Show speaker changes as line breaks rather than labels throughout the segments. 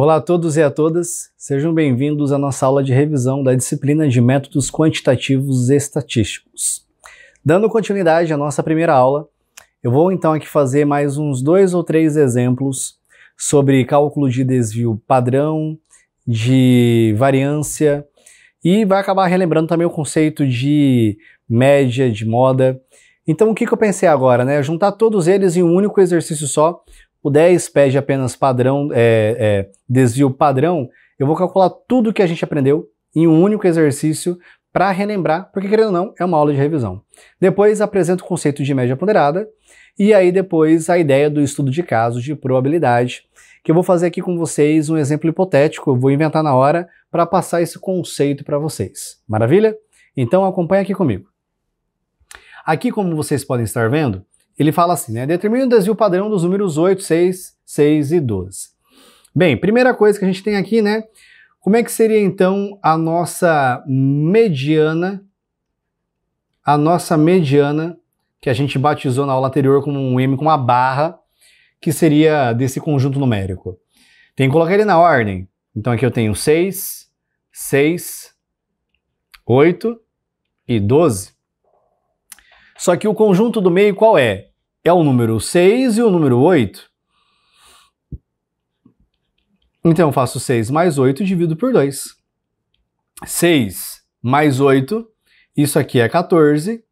Olá a todos e a todas, sejam bem-vindos à nossa aula de revisão da disciplina de métodos quantitativos e estatísticos. Dando continuidade à nossa primeira aula, eu vou então aqui fazer mais uns dois ou três exemplos sobre cálculo de desvio padrão, de variância e vai acabar relembrando também o conceito de média, de moda. Então o que, que eu pensei agora, né? Juntar todos eles em um único exercício só o 10 pede apenas padrão, é, é, desvio padrão, eu vou calcular tudo o que a gente aprendeu em um único exercício para relembrar, porque querendo ou não, é uma aula de revisão. Depois apresento o conceito de média ponderada e aí depois a ideia do estudo de casos de probabilidade, que eu vou fazer aqui com vocês um exemplo hipotético, eu vou inventar na hora para passar esse conceito para vocês. Maravilha? Então acompanha aqui comigo. Aqui, como vocês podem estar vendo, ele fala assim, né? Determine o desvio padrão dos números 8, 6, 6 e 12. Bem, primeira coisa que a gente tem aqui, né? Como é que seria então a nossa mediana, a nossa mediana, que a gente batizou na aula anterior como um M com uma barra, que seria desse conjunto numérico? Tem que colocar ele na ordem. Então aqui eu tenho 6, 6, 8 e 12. Só que o conjunto do meio qual é? é o número 6 e o número 8. Então, eu faço 6 mais 8 e divido por 2. 6 mais 8, isso aqui é 14,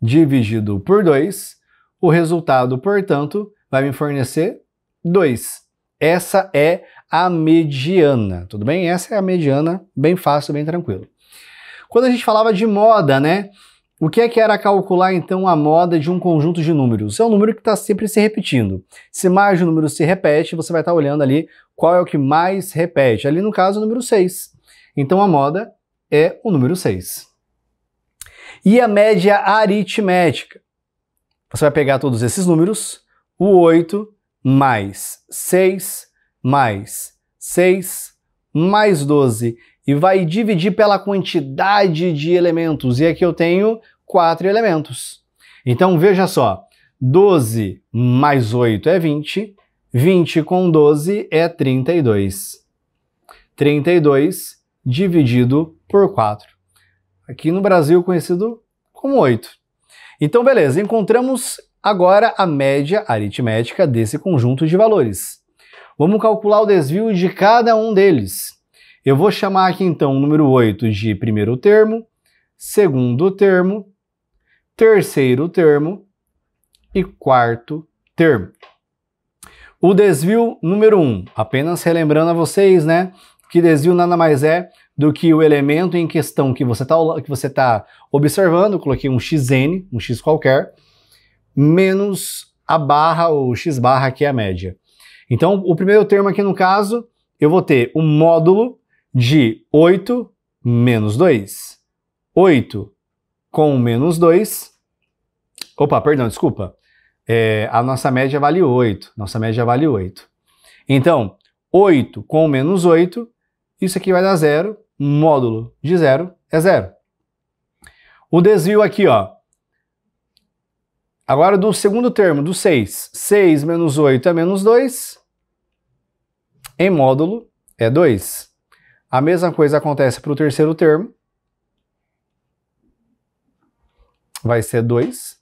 dividido por 2. O resultado, portanto, vai me fornecer 2. Essa é a mediana, tudo bem? Essa é a mediana, bem fácil, bem tranquilo. Quando a gente falava de moda, né? O que é que era calcular então a moda de um conjunto de números? É um número que está sempre se repetindo. Se mais de um número se repete, você vai estar tá olhando ali qual é o que mais repete. Ali no caso, o número 6. Então a moda é o número 6. E a média aritmética? Você vai pegar todos esses números, o 8 mais 6 mais 6 mais 12 e vai dividir pela quantidade de elementos. E aqui eu tenho quatro elementos. Então veja só, 12 mais 8 é 20, 20 com 12 é 32. 32 dividido por 4. Aqui no Brasil conhecido como 8. Então beleza, encontramos agora a média aritmética desse conjunto de valores. Vamos calcular o desvio de cada um deles. Eu vou chamar aqui então o número 8 de primeiro termo, segundo termo, terceiro termo e quarto termo. O desvio número 1, um, apenas relembrando a vocês, né, que desvio nada mais é do que o elemento em questão que você está que você tá observando, coloquei um xn, um x qualquer, menos a barra ou x barra que é a média. Então, o primeiro termo aqui no caso, eu vou ter o módulo de 8 menos 2. 8 com menos 2. Opa, perdão, desculpa. É, a nossa média vale 8. Nossa média vale 8. Então, 8 com menos 8, isso aqui vai dar zero. Módulo de zero é zero. O desvio aqui, ó. Agora do segundo termo, do 6. 6 menos 8 é menos 2. Em módulo é 2. A mesma coisa acontece para o terceiro termo. Vai ser 2.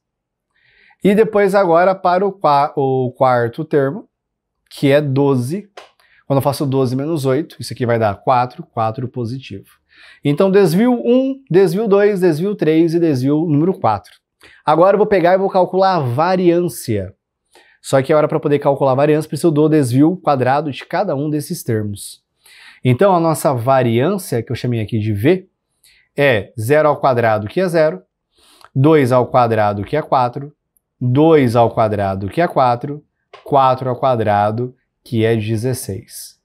E depois agora para o, o quarto termo, que é 12. Quando eu faço 12 menos 8, isso aqui vai dar 4, 4 positivo. Então, desvio 1, desvio 2, desvio 3 e desvio número 4. Agora eu vou pegar e vou calcular a variância. Só que agora, para poder calcular a variância, preciso do desvio quadrado de cada um desses termos. Então a nossa variância, que eu chamei aqui de V, é 0 ao quadrado, que é 0, 2 ao quadrado, que é 4, 2 ao quadrado, que é 4, 4 ao quadrado, que é 16.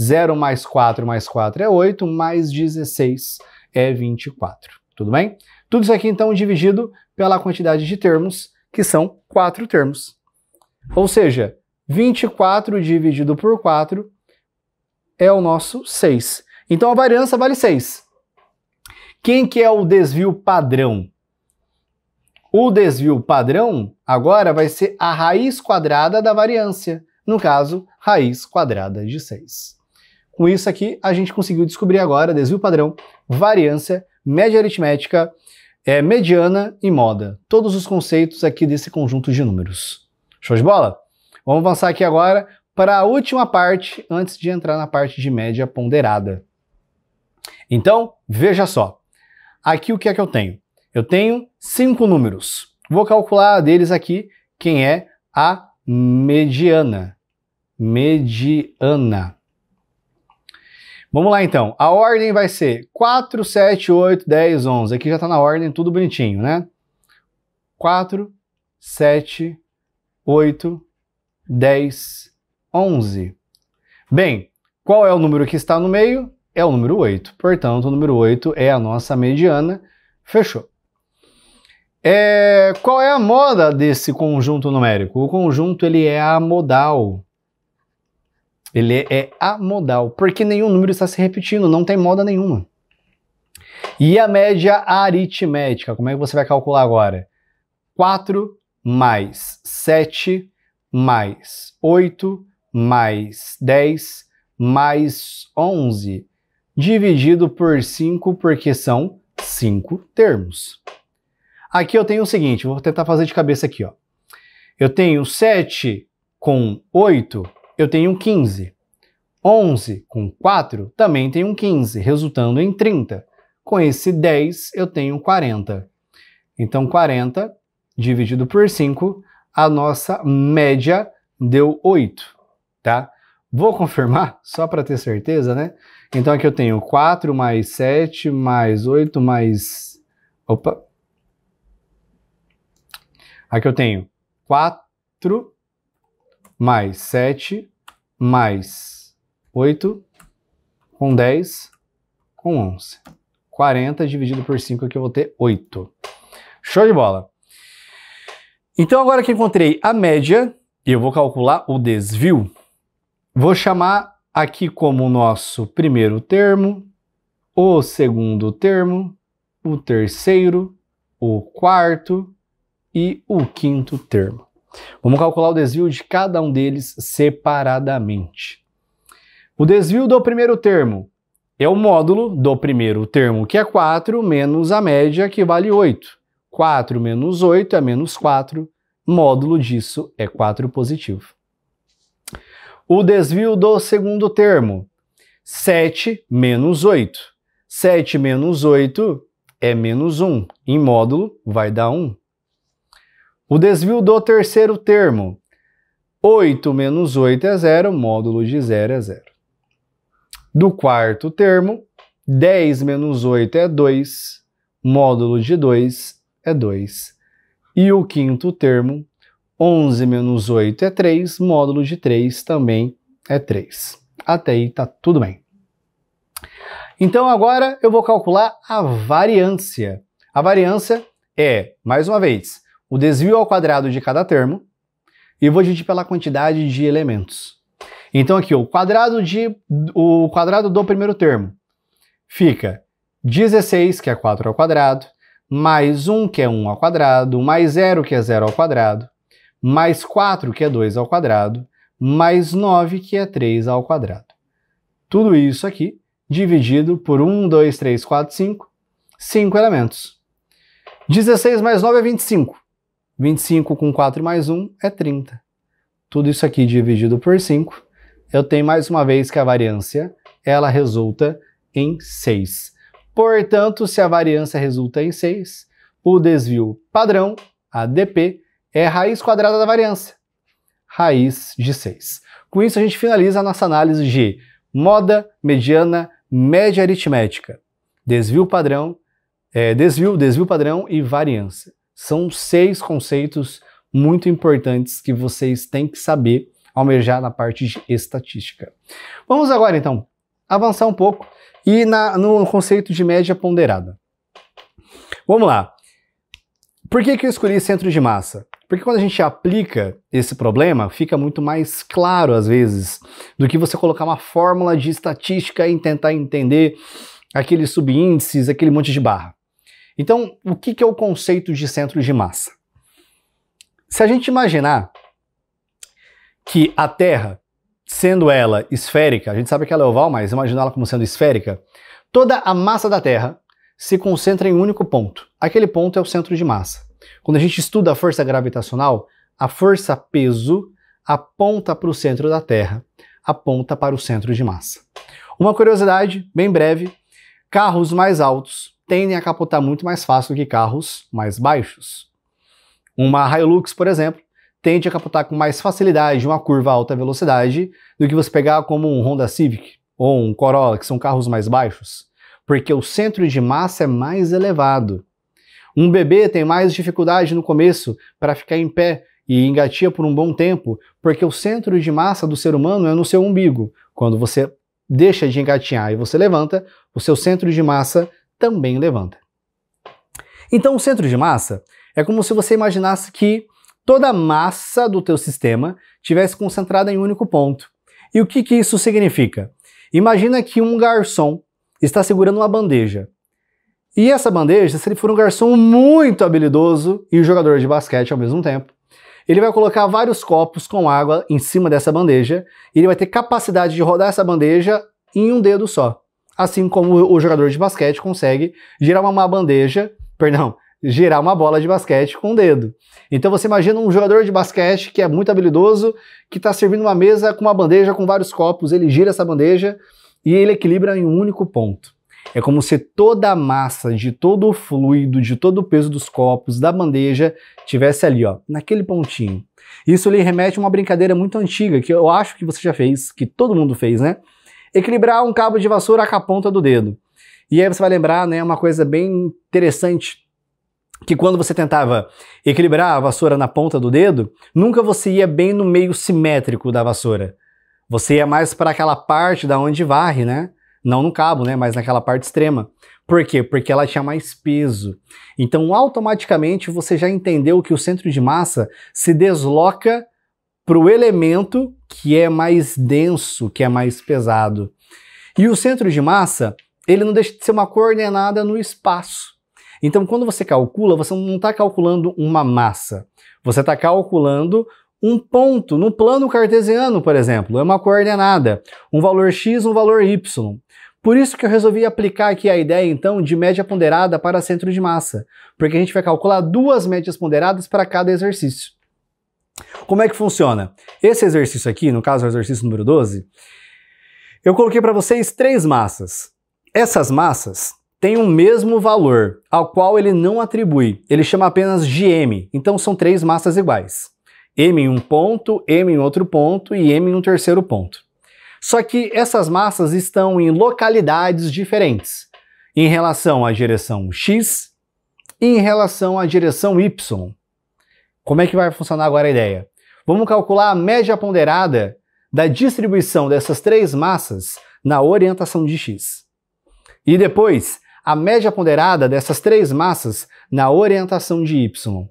0 mais 4 mais 4 é 8, mais 16 é 24. Tudo bem? Tudo isso aqui, então, dividido pela quantidade de termos, que são 4 termos. Ou seja, 24 dividido por 4 é o nosso 6. Então a variância vale 6. Quem que é o desvio padrão? O desvio padrão agora vai ser a raiz quadrada da variância, no caso, raiz quadrada de 6. Com isso aqui, a gente conseguiu descobrir agora desvio padrão, variância, média aritmética, é, mediana e moda. Todos os conceitos aqui desse conjunto de números. Show de bola? Vamos avançar aqui agora para a última parte antes de entrar na parte de média ponderada. Então, veja só. Aqui o que é que eu tenho? Eu tenho cinco números. Vou calcular deles aqui quem é a mediana. Mediana. Vamos lá então. A ordem vai ser 4, 7, 8, 10, 11. Aqui já está na ordem, tudo bonitinho, né? 4, 7, 8, 10, 11. 11. Bem, qual é o número que está no meio? É o número 8. Portanto, o número 8 é a nossa mediana. Fechou. É, qual é a moda desse conjunto numérico? O conjunto ele é amodal. Ele é, é amodal, porque nenhum número está se repetindo, não tem moda nenhuma. E a média aritmética, como é que você vai calcular agora? 4 mais 7 mais 8 mais 10 mais 11 dividido por 5, porque são 5 termos. Aqui eu tenho o seguinte, vou tentar fazer de cabeça aqui, ó. Eu tenho 7 com 8, eu tenho 15. 11 com 4 também tenho 15, resultando em 30. Com esse 10 eu tenho 40. Então 40 dividido por 5, a nossa média deu 8 tá? Vou confirmar, só para ter certeza, né? Então aqui eu tenho 4 mais 7 mais 8 mais. Opa! Aqui eu tenho 4 mais 7 mais 8 com 10 com 11. 40 dividido por 5 aqui eu vou ter 8. Show de bola! Então agora que encontrei a média, eu vou calcular o desvio. Vou chamar aqui como nosso primeiro termo, o segundo termo, o terceiro, o quarto e o quinto termo. Vamos calcular o desvio de cada um deles separadamente. O desvio do primeiro termo é o módulo do primeiro termo, que é 4, menos a média, que vale 8. 4 menos 8 é menos 4, módulo disso é 4 positivo. O desvio do segundo termo, 7 menos 8. 7 menos 8 é menos 1. Em módulo, vai dar 1. O desvio do terceiro termo, 8 menos 8 é zero, módulo de zero é zero. Do quarto termo, 10 menos 8 é 2, módulo de 2 é 2. E o quinto termo, 11 menos 8 é 3, módulo de 3 também é 3. Até aí tá tudo bem. Então agora eu vou calcular a variância. A variância é, mais uma vez, o desvio ao quadrado de cada termo e vou dividir pela quantidade de elementos. Então aqui o quadrado de o quadrado do primeiro termo fica 16, que é 4 ao quadrado, mais 1, que é 1 ao quadrado, mais 0, que é 0 ao quadrado, mais 4, que é 2 ao quadrado, mais 9, que é 3 ao quadrado. Tudo isso aqui dividido por 1, 2, 3, 4, 5, 5 elementos. 16 mais 9 é 25. 25 com 4 mais 1 é 30. Tudo isso aqui dividido por 5, eu tenho mais uma vez que a variância ela resulta em 6. Portanto, se a variância resulta em 6, o desvio padrão, ADP, é raiz quadrada da variância, raiz de 6. Com isso, a gente finaliza a nossa análise de moda, mediana, média aritmética, desvio padrão, é, desvio, desvio padrão e variância. São seis conceitos muito importantes que vocês têm que saber almejar na parte de estatística. Vamos agora, então, avançar um pouco e na, no conceito de média ponderada. Vamos lá. Por que, que eu escolhi centro de massa? Porque quando a gente aplica esse problema, fica muito mais claro, às vezes, do que você colocar uma fórmula de estatística e tentar entender aqueles subíndices, aquele monte de barra. Então, o que, é o conceito de centro de massa? Se a gente imaginar que a Terra, sendo ela esférica, a gente sabe que ela é oval, mas imaginar ela como sendo esférica, toda a massa da Terra se concentra em um único ponto. Aquele ponto é o centro de massa. Quando a gente estuda a força gravitacional, a força peso aponta para o centro da Terra, aponta para o centro de massa. Uma curiosidade, bem breve, carros mais altos tendem a capotar muito mais fácil do que carros mais baixos. Uma Hilux, por exemplo, tende a capotar com mais facilidade uma curva a alta velocidade do que você pegar como um Honda Civic ou um Corolla, que são carros mais baixos, porque o centro de massa é mais elevado. Um bebê tem mais dificuldade no começo para ficar em pé e engatia por um bom tempo, porque o centro de massa do ser humano é no seu umbigo. Quando você deixa de engatinhar e você levanta, o seu centro de massa também levanta. Então, o centro de massa é como se você imaginasse que toda a massa do teu sistema tivesse concentrada em um único ponto. E o que, que isso significa? Imagina que um garçom está segurando uma bandeja e essa bandeja, se ele for um garçom muito habilidoso e um jogador de basquete ao mesmo tempo, ele vai colocar vários copos com água em cima dessa bandeja e ele vai ter capacidade de rodar essa bandeja em um dedo só. Assim como o jogador de basquete consegue girar uma bandeja, perdão, girar uma bola de basquete com o dedo. Então você imagina um jogador de basquete que é muito habilidoso, que está servindo uma mesa com uma bandeja com vários copos, ele gira essa bandeja e ele equilibra em um único ponto. É como se toda a massa, de todo o fluido, de todo o peso dos copos, da bandeja, tivesse ali, ó, naquele pontinho. Isso lhe remete a uma brincadeira muito antiga, que eu acho que você já fez, que todo mundo fez, né? Equilibrar um cabo de vassoura com a ponta do dedo. E aí você vai lembrar, né, uma coisa bem interessante, que quando você tentava equilibrar a vassoura na ponta do dedo, nunca você ia bem no meio simétrico da vassoura. Você ia mais para aquela parte da onde varre, né? Não no cabo, né? Mas naquela parte extrema. Por quê? Porque ela tinha mais peso. Então, automaticamente, você já entendeu que o centro de massa se desloca para o elemento que é mais denso, que é mais pesado. E o centro de massa, ele não deixa de ser uma coordenada no espaço. Então, quando você calcula, você não está calculando uma massa, você está calculando um ponto no plano cartesiano, por exemplo, é uma coordenada, um valor x, um valor y. Por isso que eu resolvi aplicar aqui a ideia então de média ponderada para centro de massa, porque a gente vai calcular duas médias ponderadas para cada exercício. Como é que funciona? Esse exercício aqui, no caso o exercício número 12, eu coloquei para vocês três massas. Essas massas têm o um mesmo valor, ao qual ele não atribui. Ele chama apenas de m. Então são três massas iguais. M em um ponto, M em outro ponto e M em um terceiro ponto. Só que essas massas estão em localidades diferentes, em relação à direção X e em relação à direção Y. Como é que vai funcionar agora a ideia? Vamos calcular a média ponderada da distribuição dessas três massas na orientação de X. E depois, a média ponderada dessas três massas na orientação de Y.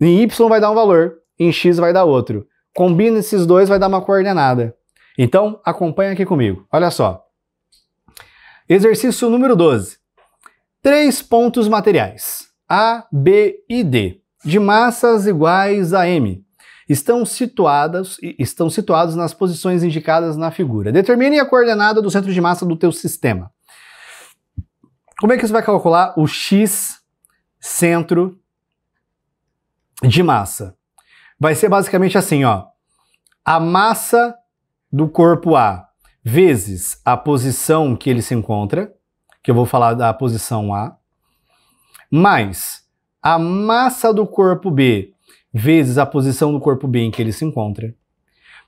Em Y vai dar um valor, em x vai dar outro. Combina esses dois, vai dar uma coordenada. Então, acompanha aqui comigo. Olha só. Exercício número 12. Três pontos materiais, A, B e D, de massas iguais a M, estão, situados estão situados nas posições indicadas na figura. Determine a coordenada do centro de massa do teu sistema. Como é que você vai calcular o X centro de massa? vai ser basicamente assim, ó. A massa do corpo A vezes a posição que ele se encontra, que eu vou falar da posição A, mais a massa do corpo B vezes a posição do corpo B em que ele se encontra,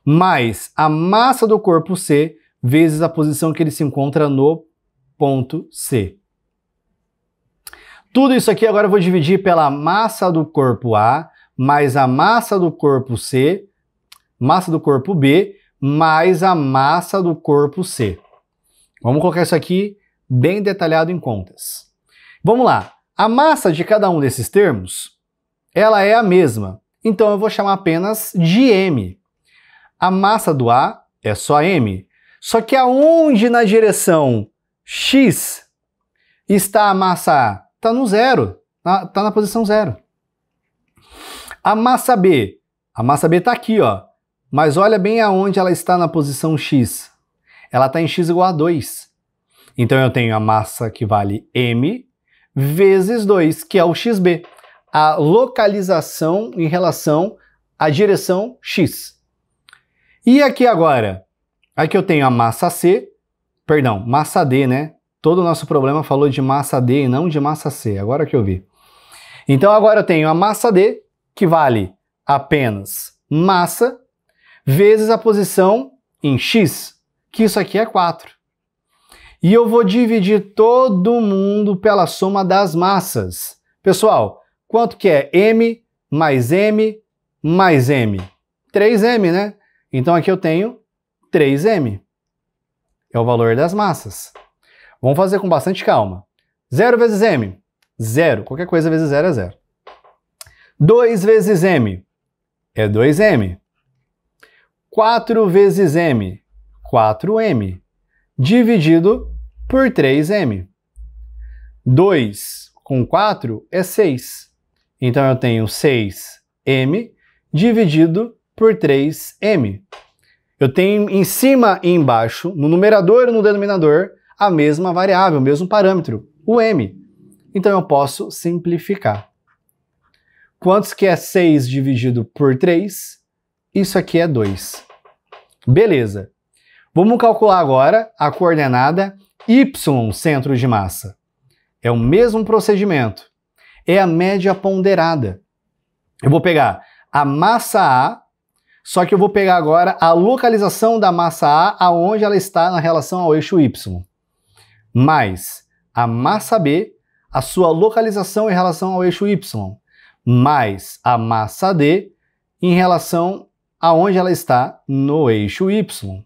mais a massa do corpo C vezes a posição que ele se encontra no ponto C. Tudo isso aqui agora eu vou dividir pela massa do corpo A mais a massa do corpo C, massa do corpo B, mais a massa do corpo C. Vamos colocar isso aqui bem detalhado em contas. Vamos lá. A massa de cada um desses termos, ela é a mesma. Então eu vou chamar apenas de m. A massa do A é só m. Só que aonde na direção x está a massa A? Está no zero, está na posição zero. A massa B, a massa B está aqui, ó, mas olha bem aonde ela está na posição x. Ela está em x igual a 2. Então eu tenho a massa que vale m vezes 2, que é o xb, a localização em relação à direção x. E aqui agora? Aqui eu tenho a massa C, perdão, massa D, né? Todo o nosso problema falou de massa D e não de massa C, agora que eu vi. Então agora eu tenho a massa D, que vale apenas massa, vezes a posição em x, que isso aqui é 4. E eu vou dividir todo mundo pela soma das massas. Pessoal, quanto que é m mais m mais m? 3m, né? Então aqui eu tenho 3m. É o valor das massas. Vamos fazer com bastante calma. 0 vezes m, 0. Qualquer coisa vezes 0 é 0. 2 vezes m é 2m. 4 vezes m, 4m, dividido por 3m. 2 com 4 é 6. Então eu tenho 6m dividido por 3m. Eu tenho em cima e embaixo, no numerador e no denominador, a mesma variável, o mesmo parâmetro, o m. Então eu posso simplificar. Quantos que é 6 dividido por 3? Isso aqui é 2. Beleza. Vamos calcular agora a coordenada y, centro de massa. É o mesmo procedimento. É a média ponderada. Eu vou pegar a massa A, só que eu vou pegar agora a localização da massa A, aonde ela está na relação ao eixo y, mais a massa B, a sua localização em relação ao eixo y, mais a massa D em relação aonde ela está no eixo Y.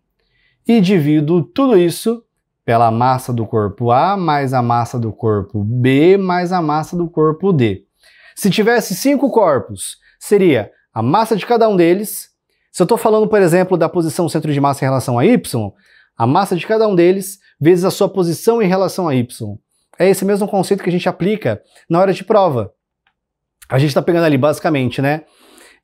E divido tudo isso pela massa do corpo A mais a massa do corpo B mais a massa do corpo D. Se tivesse cinco corpos, seria a massa de cada um deles. Se eu estou falando, por exemplo, da posição centro de massa em relação a Y, a massa de cada um deles vezes a sua posição em relação a Y. É esse mesmo conceito que a gente aplica na hora de prova a gente está pegando ali basicamente, né?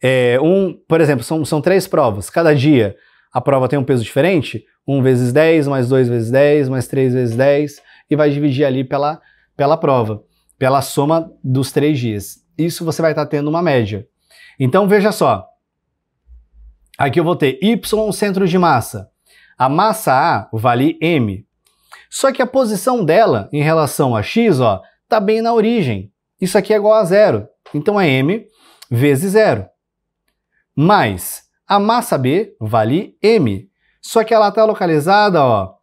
É, um, por exemplo, são, são três provas. Cada dia a prova tem um peso diferente. 1 um vezes 10, mais 2 vezes 10, mais 3 vezes 10, e vai dividir ali pela, pela prova, pela soma dos três dias. Isso você vai estar tá tendo uma média. Então veja só. Aqui eu vou ter Y centro de massa. A massa A vale M. Só que a posição dela em relação a X, ó, tá bem na origem. Isso aqui é igual a zero. Então é m vezes zero. Mais a massa B vale m. Só que ela está localizada ó,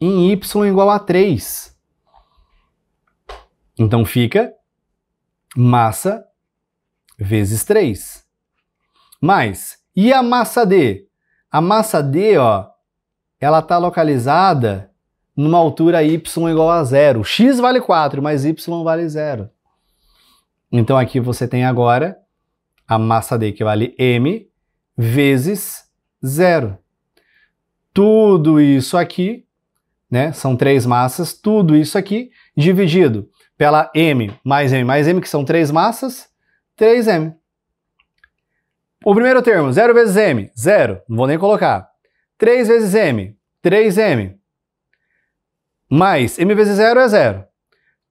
em y igual a 3. Então fica massa vezes 3. Mais, e a massa D? A massa D, ó, ela está localizada numa altura y igual a zero. X vale 4, mas y vale zero. Então aqui você tem agora a massa D que vale m vezes zero. Tudo isso aqui, né, são três massas, tudo isso aqui dividido pela m mais m mais m, que são três massas, 3m. O primeiro termo, 0 vezes m, 0, não vou nem colocar. 3 vezes m, 3m. Mais m vezes 0 é 0.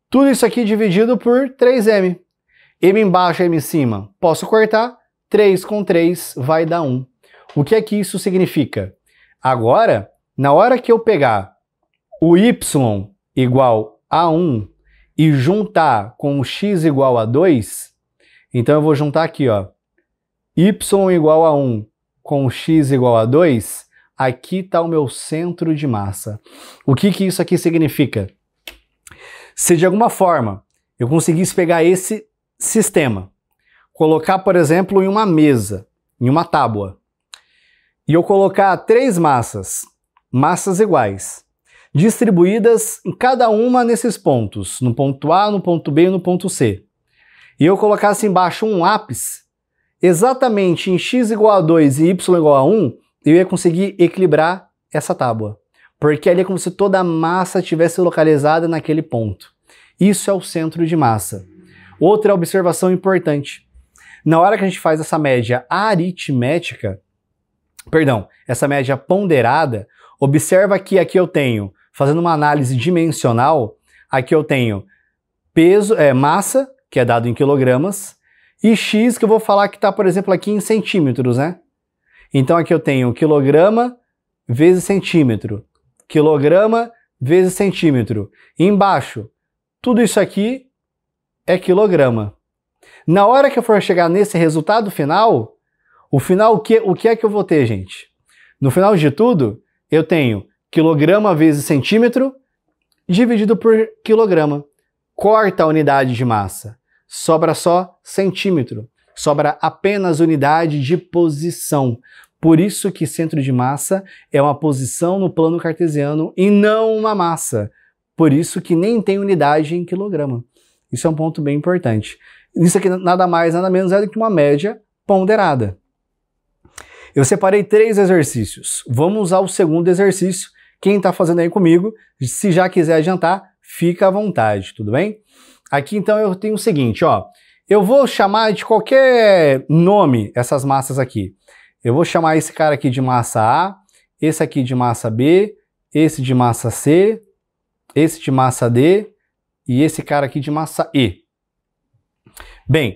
Tudo isso aqui dividido por 3m. M embaixo, M em cima, posso cortar. 3 com 3 vai dar 1. O que é que isso significa? Agora, na hora que eu pegar o y igual a 1 e juntar com o x igual a 2, então eu vou juntar aqui, ó, y igual a 1 com o x igual a 2, aqui está o meu centro de massa. O que, que isso aqui significa? Se de alguma forma eu conseguisse pegar esse sistema. Colocar, por exemplo, em uma mesa, em uma tábua. E eu colocar três massas, massas iguais, distribuídas em cada uma nesses pontos, no ponto A, no ponto B e no ponto C. E eu colocasse embaixo um lápis, exatamente em x igual a 2 e y igual a 1, eu ia conseguir equilibrar essa tábua. Porque ali é como se toda a massa estivesse localizada naquele ponto. Isso é o centro de massa. Outra observação importante. Na hora que a gente faz essa média aritmética, perdão, essa média ponderada, observa que aqui eu tenho, fazendo uma análise dimensional, aqui eu tenho peso, é, massa, que é dado em quilogramas, e x, que eu vou falar que está, por exemplo, aqui em centímetros, né? Então aqui eu tenho quilograma vezes centímetro, quilograma vezes centímetro. embaixo, tudo isso aqui é quilograma. Na hora que eu for chegar nesse resultado final, o final o que, o que é que eu vou ter, gente? No final de tudo, eu tenho quilograma vezes centímetro dividido por quilograma. Corta a unidade de massa. Sobra só centímetro. Sobra apenas unidade de posição. Por isso que centro de massa é uma posição no plano cartesiano e não uma massa. Por isso que nem tem unidade em quilograma. Isso é um ponto bem importante. Isso aqui nada mais, nada menos é do que uma média ponderada. Eu separei três exercícios. Vamos ao segundo exercício. Quem está fazendo aí comigo, se já quiser adiantar, fica à vontade, tudo bem? Aqui então eu tenho o seguinte, ó. Eu vou chamar de qualquer nome essas massas aqui. Eu vou chamar esse cara aqui de massa A, esse aqui de massa B, esse de massa C, esse de massa D e esse cara aqui de massa E. Bem,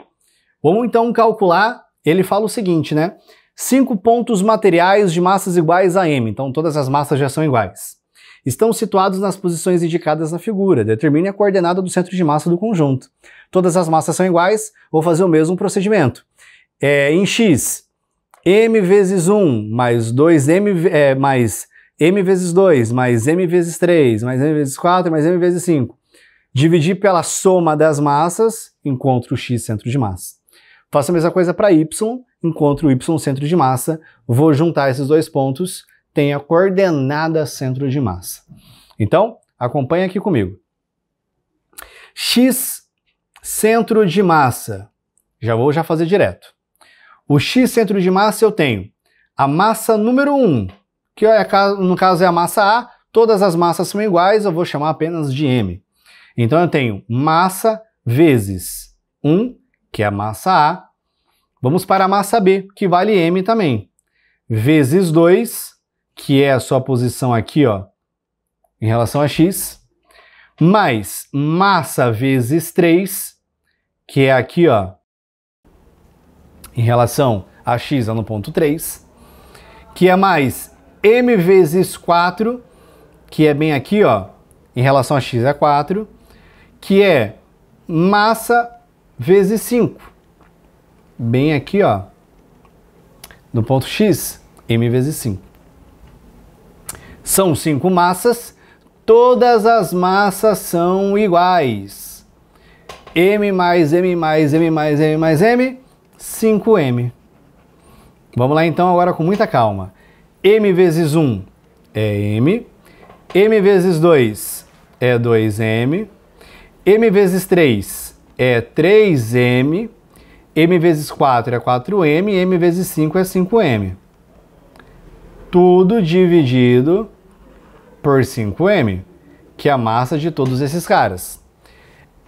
vamos então calcular. Ele fala o seguinte, né? Cinco pontos materiais de massas iguais a m, então todas as massas já são iguais. Estão situados nas posições indicadas na figura. Determine a coordenada do centro de massa do conjunto. Todas as massas são iguais, vou fazer o mesmo procedimento. É, em x, m vezes 1 mais 2m é, mais m vezes 2 mais m vezes 3 mais m vezes 4 mais m vezes 5. Dividir pela soma das massas, encontro o x centro de massa. Faço a mesma coisa para y, encontro o y centro de massa, vou juntar esses dois pontos, tenho a coordenada centro de massa. Então, acompanha aqui comigo. x centro de massa, já vou já fazer direto. O x centro de massa eu tenho a massa número 1, que é no caso é a massa A, todas as massas são iguais, eu vou chamar apenas de M. Então eu tenho massa vezes 1, que é a massa A. Vamos para a massa B, que vale m também. Vezes 2, que é a sua posição aqui, ó, em relação a x, mais massa vezes 3, que é aqui, ó, em relação a x lá no ponto 3, que é mais m vezes 4, que é bem aqui, ó, em relação a x é 4, que é massa vezes 5. Bem aqui, ó, no ponto X, m vezes 5. São 5 massas, todas as massas são iguais. m mais m mais m mais m mais m, 5m. Vamos lá então agora com muita calma. m vezes 1 é m, m vezes 2 é 2m, M vezes 3 é 3M, M vezes 4 é 4M, M vezes 5 é 5M. Tudo dividido por 5M, que é a massa de todos esses caras.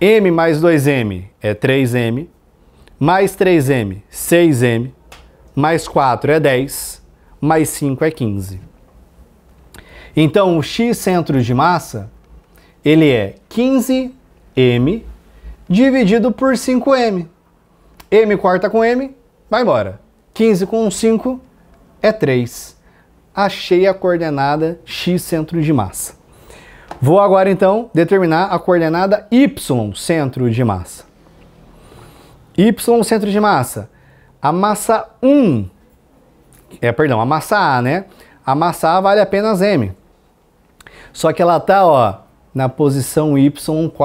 M mais 2M é 3M, mais 3M, 6M, mais 4 é 10, mais 5 é 15. Então, o x centro de massa, ele é 15 M dividido por 5M. M corta com M, vai embora. 15 com 5 é 3. Achei a coordenada x centro de massa. Vou agora então determinar a coordenada y centro de massa. Y centro de massa. A massa 1, é, perdão, a massa A, né? A massa A vale apenas m. Só que ela tá, ó, então, tá na posição y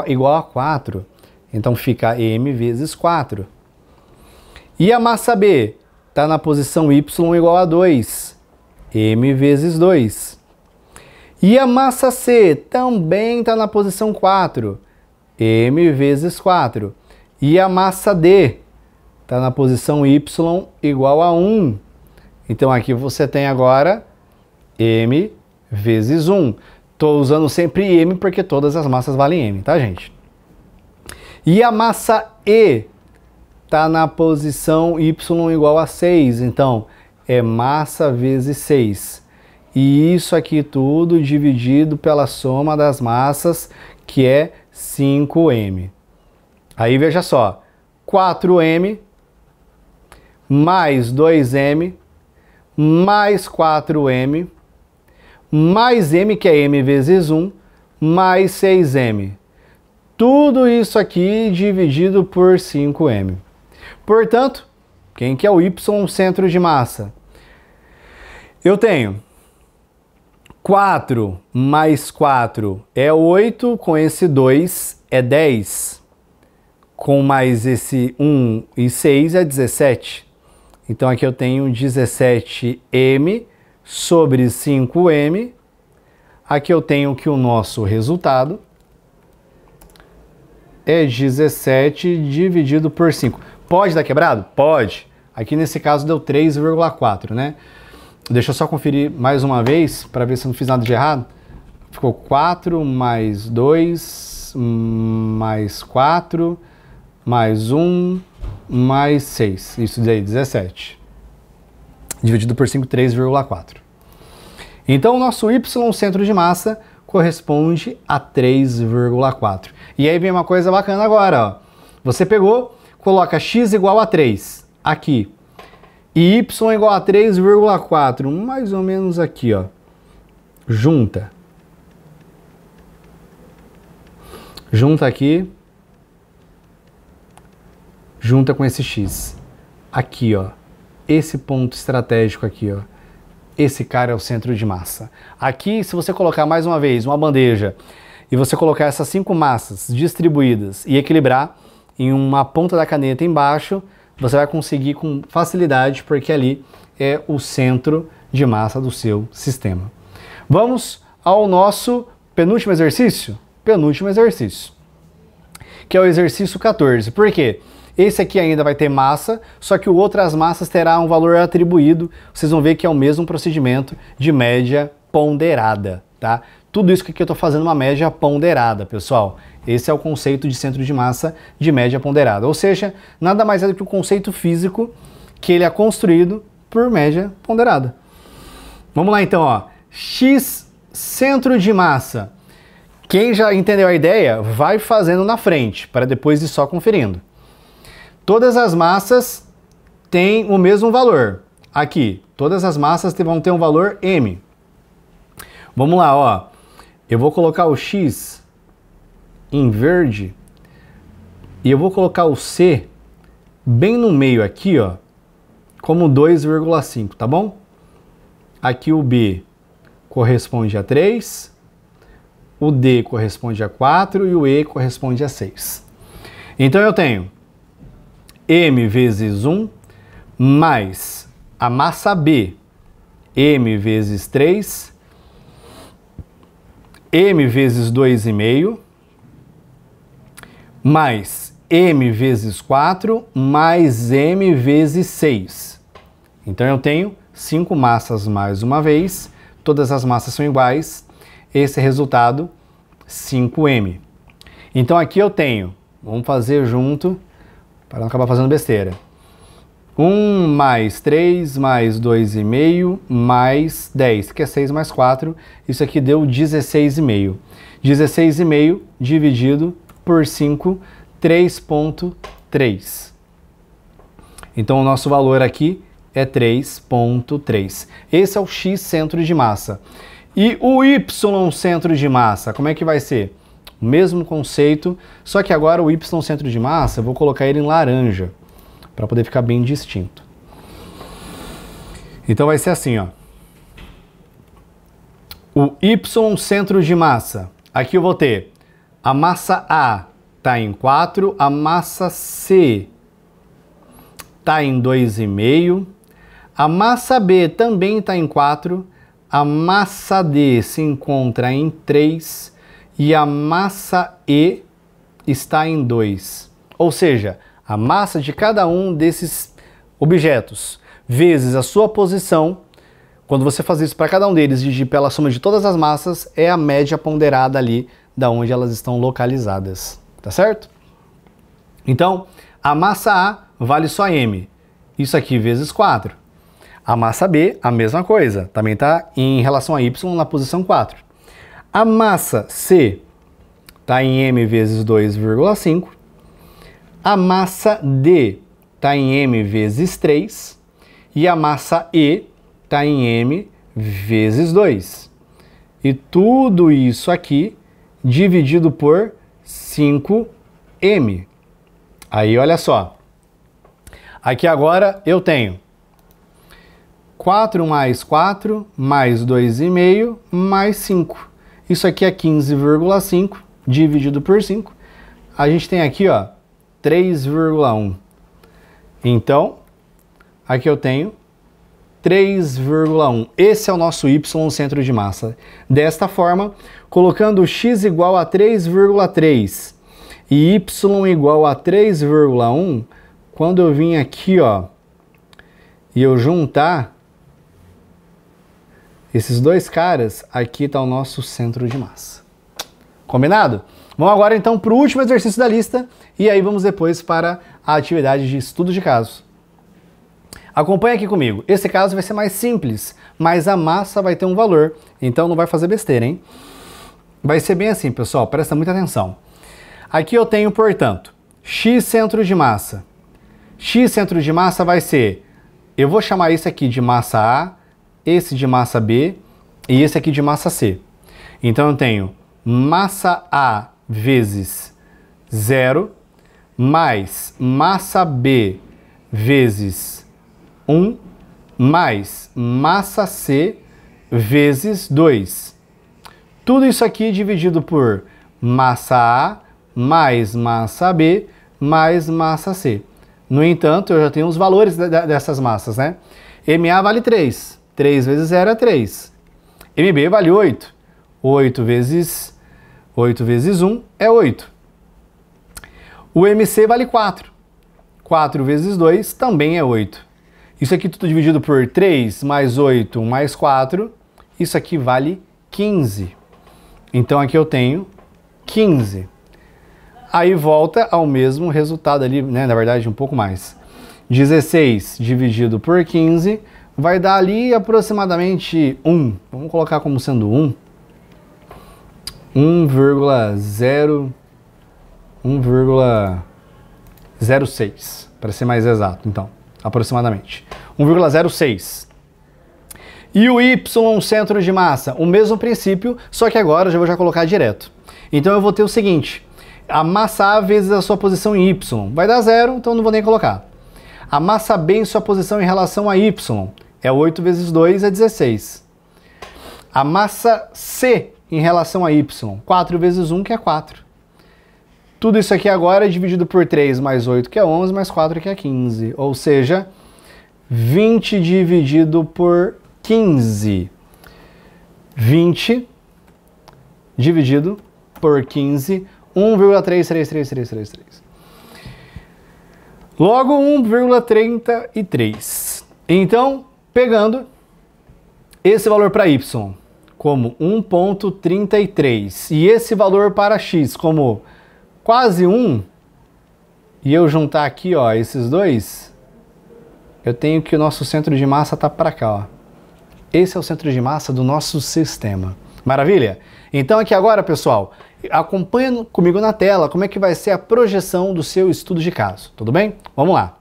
igual a 4. Então fica m vezes 4. E a massa B está tá na posição y igual a 2. m vezes 2. E a massa C também está na posição 4. m vezes 4. E a massa D está na posição y igual a 1. Então aqui você tem agora m vezes 1. Estou usando sempre M porque todas as massas valem M, tá, gente? E a massa E está na posição Y igual a 6, então é massa vezes 6. E isso aqui tudo dividido pela soma das massas, que é 5M. Aí veja só, 4M mais 2M mais 4M mais m, que é m vezes 1, mais 6m. Tudo isso aqui dividido por 5m. Portanto, quem que é o y centro de massa? Eu tenho 4 mais 4 é 8, com esse 2 é 10. Com mais esse 1 e 6 é 17. Então aqui eu tenho 17m sobre 5m. Aqui eu tenho que o nosso resultado é 17 dividido por 5. Pode dar quebrado? Pode. Aqui nesse caso deu 3,4, né? Deixa eu só conferir mais uma vez para ver se eu não fiz nada de errado. Ficou 4 mais 2 hum, mais 4 mais 1 mais 6. Isso daí, 17 dividido por 5, 3,4. Então, o nosso Y centro de massa corresponde a 3,4. E aí vem uma coisa bacana agora, ó. Você pegou, coloca x igual a 3 aqui e y igual a 3,4, mais ou menos aqui, ó. Junta. Junta aqui. Junta com esse x. Aqui, ó esse ponto estratégico aqui, ó. Esse cara é o centro de massa. Aqui, se você colocar mais uma vez uma bandeja e você colocar essas cinco massas distribuídas e equilibrar em uma ponta da caneta embaixo, você vai conseguir com facilidade, porque ali é o centro de massa do seu sistema. Vamos ao nosso penúltimo exercício? Penúltimo exercício, que é o exercício 14. Por quê? Porque esse aqui ainda vai ter massa, só que o outras massas terá um valor atribuído. Vocês vão ver que é o mesmo procedimento de média ponderada, tá? Tudo isso que eu estou fazendo uma média ponderada, pessoal. Esse é o conceito de centro de massa de média ponderada. Ou seja, nada mais é do que um conceito físico que ele é construído por média ponderada. Vamos lá então, ó. X centro de massa. Quem já entendeu a ideia, vai fazendo na frente, para depois ir só conferindo. Todas as massas têm o mesmo valor. Aqui, todas as massas vão ter um valor m. Vamos lá, ó. Eu vou colocar o x em verde e eu vou colocar o c bem no meio aqui, ó, como 2,5, tá bom? Aqui o b corresponde a 3, o D corresponde a 4 e o E corresponde a 6. Então eu tenho m vezes 1 mais a massa B, m vezes 3, m vezes 2,5, mais m vezes 4, mais m vezes 6. Então eu tenho 5 massas mais uma vez, todas as massas são iguais, esse resultado 5m. Então aqui eu tenho, vamos fazer junto, para não acabar fazendo besteira. 1 mais 3 mais 2,5 mais 10, que é 6 mais 4. Isso aqui deu 16,5. 16,5 dividido por 5, 3,3. Então o nosso valor aqui é 3,3. Esse é o x centro de massa. E o y centro de massa, como é que vai ser? mesmo conceito, só que agora o Y centro de massa, eu vou colocar ele em laranja, para poder ficar bem distinto. Então vai ser assim, ó. O Y centro de massa. Aqui eu vou ter a massa A está em 4, a massa C está em 2,5, a massa B também está em 4, a massa D se encontra em 3 e a massa E está em 2. Ou seja, a massa de cada um desses objetos vezes a sua posição, quando você faz isso para cada um deles, dividir pela soma de todas as massas, é a média ponderada ali da onde elas estão localizadas, tá certo? Então, a massa A vale só m, isso aqui vezes 4. A massa B, a mesma coisa, também está em relação a y na posição 4. A massa C está em m vezes 2,5. A massa D está em m vezes 3. E a massa E está em m vezes 2. E tudo isso aqui dividido por 5m. Aí olha só. Aqui agora eu tenho 4 mais 4 mais 2,5 mais 5. Isso aqui é 15,5 dividido por 5. A gente tem aqui, ó, 3,1. Então, aqui eu tenho 3,1. Esse é o nosso y centro de massa. Desta forma, colocando x igual a 3,3 e y igual a 3,1, quando eu vim aqui, ó, e eu juntar esses dois caras, aqui está o nosso centro de massa. Combinado? Vamos agora então para o último exercício da lista e aí vamos depois para a atividade de estudo de casos. Acompanhe aqui comigo. Esse caso vai ser mais simples, mas a massa vai ter um valor, então não vai fazer besteira, hein? Vai ser bem assim, pessoal, presta muita atenção. Aqui eu tenho, portanto, x centro de massa. x centro de massa vai ser, eu vou chamar isso aqui de massa A, esse de massa B e esse aqui de massa C. Então eu tenho massa A vezes zero mais massa B vezes 1 um, mais massa C vezes 2. Tudo isso aqui dividido por massa A mais massa B mais massa C. No entanto, eu já tenho os valores dessas massas, né? MA vale 3. 3 vezes 0 é 3. MB vale 8. 8 vezes 8 vezes 1 é 8. O MC vale 4. 4 vezes 2 também é 8. Isso aqui tudo dividido por 3 mais 8 mais 4, isso aqui vale 15. Então aqui eu tenho 15. Aí volta ao mesmo resultado ali, né? na verdade um pouco mais. 16 dividido por 15 vai dar ali aproximadamente 1, vamos colocar como sendo 1, 1,0, 1,06, para ser mais exato, então, aproximadamente, 1,06. E o Y, centro de massa, o mesmo princípio, só que agora eu já vou já colocar direto. Então eu vou ter o seguinte, a massa A vezes a sua posição em Y, vai dar zero, então não vou nem colocar amassa bem sua posição em relação a Y. É 8 vezes 2 é 16. A massa C em relação a Y, 4 vezes 1 que é 4. Tudo isso aqui agora é dividido por 3 mais 8 que é 11 mais 4 que é 15. Ou seja, 20 dividido por 15. 20 dividido por 15, 1,33333. Logo 1,33. Então, pegando esse valor para y como 1,33 e esse valor para x como quase 1, e eu juntar aqui ó, esses dois, eu tenho que o nosso centro de massa está para cá. Ó. Esse é o centro de massa do nosso sistema. Maravilha? Então aqui agora, pessoal, acompanha comigo na tela como é que vai ser a projeção do seu estudo de caso, tudo bem? Vamos lá.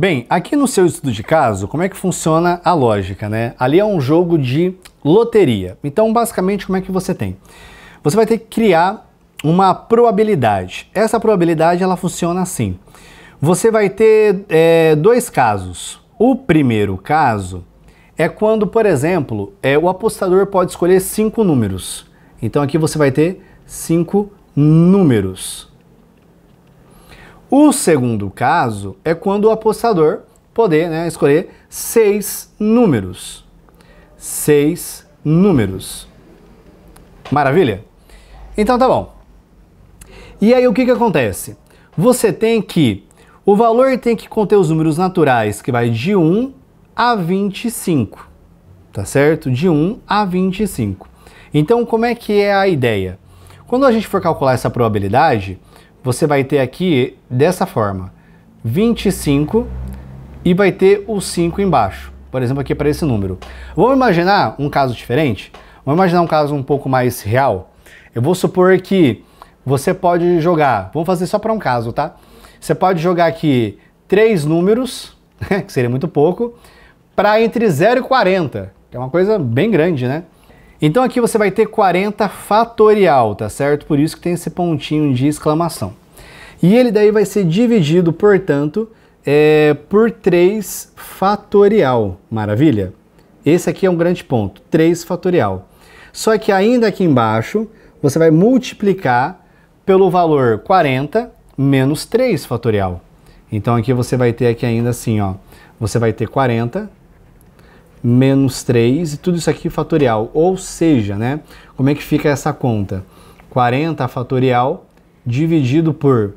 Bem, aqui no seu estudo de caso, como é que funciona a lógica, né? Ali é um jogo de loteria. Então, basicamente, como é que você tem? Você vai ter que criar uma probabilidade. Essa probabilidade, ela funciona assim. Você vai ter é, dois casos. O primeiro caso é quando, por exemplo, é, o apostador pode escolher cinco números. Então aqui você vai ter cinco números. O segundo caso é quando o apostador poder né, escolher seis números. Seis números. Maravilha? Então tá bom. E aí o que, que acontece? Você tem que. O valor tem que conter os números naturais, que vai de 1 a 25. Tá certo? De 1 a 25. Então, como é que é a ideia? Quando a gente for calcular essa probabilidade, você vai ter aqui dessa forma, 25 e vai ter o 5 embaixo, por exemplo aqui para esse número. Vamos imaginar um caso diferente? Vamos imaginar um caso um pouco mais real? Eu vou supor que você pode jogar, vamos fazer só para um caso, tá? Você pode jogar aqui três números, que seria muito pouco, para entre 0 e 40, que é uma coisa bem grande, né? Então aqui você vai ter 40 fatorial, tá certo? Por isso que tem esse pontinho de exclamação. E ele daí vai ser dividido, portanto, é, por 3 fatorial. Maravilha? Esse aqui é um grande ponto, 3 fatorial. Só que ainda aqui embaixo, você vai multiplicar pelo valor 40 menos 3 fatorial. Então aqui você vai ter aqui ainda assim, ó, você vai ter 40 menos 3, e tudo isso aqui fatorial. Ou seja, né, como é que fica essa conta? 40 fatorial dividido por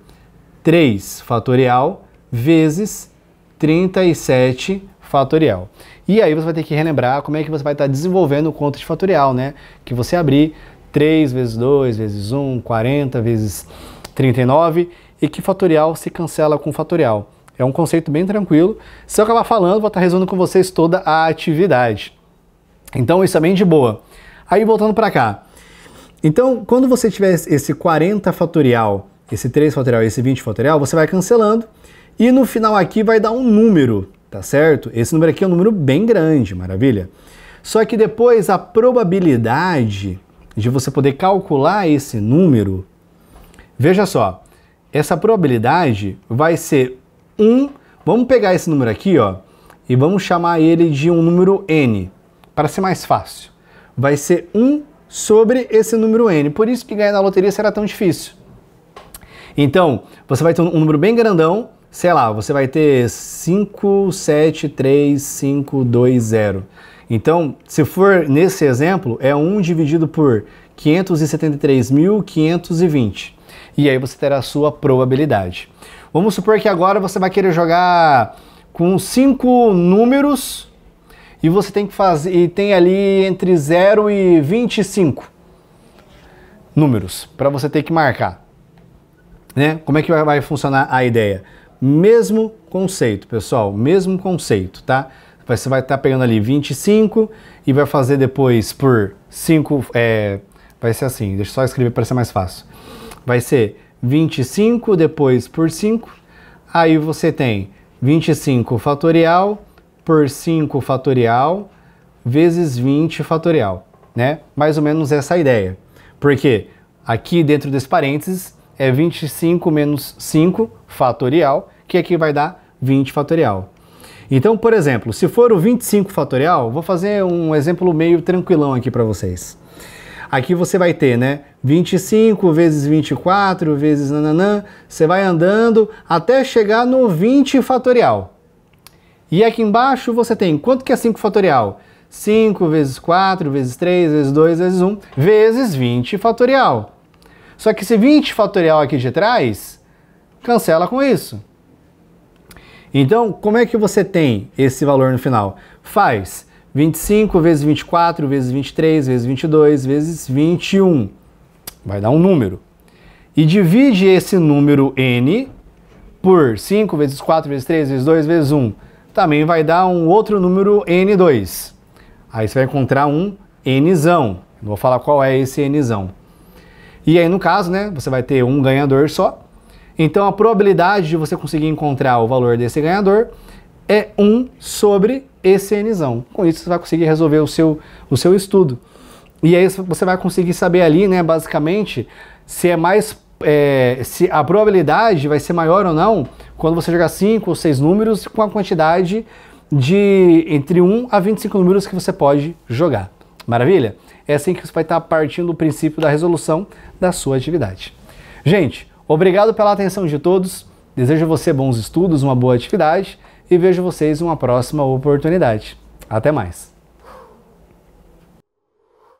3 fatorial vezes 37 fatorial. E aí você vai ter que relembrar como é que você vai estar desenvolvendo o conto de fatorial, né? Que você abrir 3 vezes 2 vezes 1, 40 vezes 39 e que fatorial se cancela com fatorial. É um conceito bem tranquilo. Se eu acabar falando, vou estar resumindo com vocês toda a atividade. Então isso é bem de boa. Aí voltando para cá. Então, quando você tiver esse 40 fatorial, esse 3 fatorial, esse 20 fatorial, você vai cancelando e no final aqui vai dar um número, tá certo? Esse número aqui é um número bem grande, maravilha? Só que depois a probabilidade de você poder calcular esse número, veja só, essa probabilidade vai ser um, vamos pegar esse número aqui, ó, e vamos chamar ele de um número n, para ser mais fácil. Vai ser 1 sobre esse número n, por isso que ganhar na loteria será tão difícil. Então, você vai ter um número bem grandão, sei lá, você vai ter 573520. Então, se for nesse exemplo, é 1 dividido por 573.520. E aí você terá a sua probabilidade. Vamos supor que agora você vai querer jogar com cinco números e você tem que fazer e tem ali entre 0 e 25 números para você ter que marcar. Né? Como é que vai, funcionar a ideia? Mesmo conceito, pessoal, mesmo conceito, tá? Você vai estar tá pegando ali 25 e vai fazer depois por 5, é, vai ser assim, deixa eu só escrever para ser mais fácil. Vai ser 25 depois por 5, aí você tem 25 fatorial por 5 fatorial vezes 20 fatorial, né? Mais ou menos essa ideia. Porque aqui dentro desse parênteses é 25 menos 5 fatorial, que aqui vai dar 20 fatorial. Então, por exemplo, se for o 25 fatorial, vou fazer um exemplo meio tranquilão aqui para vocês. Aqui você vai ter, né? 25 vezes 24 vezes nananã. Você vai andando até chegar no 20 fatorial. E aqui embaixo você tem quanto que é 5 fatorial? 5 vezes 4 vezes 3 vezes 2 vezes 1 vezes 20 fatorial. Só que esse 20 fatorial aqui de trás cancela com isso. Então, como é que você tem esse valor no final? Faz 25 vezes 24 vezes 23 vezes 22 vezes 21. Vai dar um número. E divide esse número n por 5 vezes 4 vezes 3 vezes 2 vezes 1. Também vai dar um outro número n2. Aí você vai encontrar um nzão. Não vou falar qual é esse nzão. E aí no caso, né, você vai ter um ganhador só. Então a probabilidade de você conseguir encontrar o valor desse ganhador é 1 sobre ECNzão. Com isso você vai conseguir resolver o seu, o seu estudo. E aí você vai conseguir saber ali, né, basicamente, se é mais é, se a probabilidade vai ser maior ou não quando você jogar 5 ou 6 números com a quantidade de entre 1 a 25 números que você pode jogar. Maravilha? É assim que você vai estar partindo do princípio da resolução da sua atividade. Gente, obrigado pela atenção de todos. Desejo a você bons estudos, uma boa atividade e vejo vocês uma próxima oportunidade. Até mais!